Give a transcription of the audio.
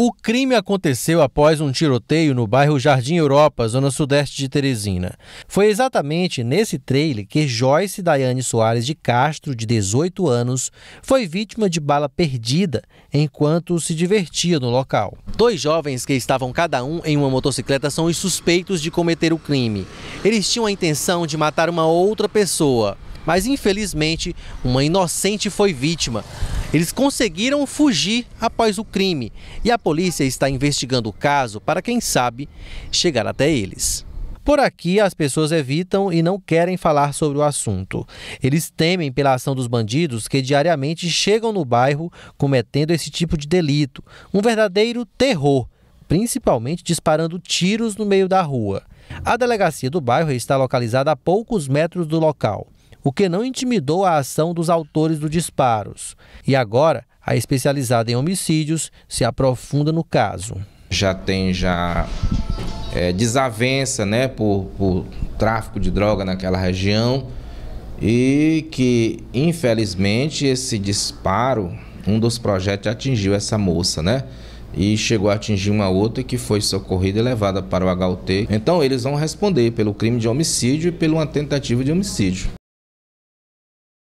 O crime aconteceu após um tiroteio no bairro Jardim Europa, zona sudeste de Teresina. Foi exatamente nesse trailer que Joyce Daiane Soares de Castro, de 18 anos, foi vítima de bala perdida enquanto se divertia no local. Dois jovens que estavam cada um em uma motocicleta são os suspeitos de cometer o crime. Eles tinham a intenção de matar uma outra pessoa, mas infelizmente uma inocente foi vítima. Eles conseguiram fugir após o crime e a polícia está investigando o caso para, quem sabe, chegar até eles. Por aqui, as pessoas evitam e não querem falar sobre o assunto. Eles temem pela ação dos bandidos que diariamente chegam no bairro cometendo esse tipo de delito. Um verdadeiro terror, principalmente disparando tiros no meio da rua. A delegacia do bairro está localizada a poucos metros do local o que não intimidou a ação dos autores dos disparos. E agora, a especializada em homicídios se aprofunda no caso. Já tem já é, desavença né, por, por tráfico de droga naquela região e que, infelizmente, esse disparo, um dos projetos atingiu essa moça, né? e chegou a atingir uma outra que foi socorrida e levada para o HUT. Então eles vão responder pelo crime de homicídio e pela tentativa de homicídio.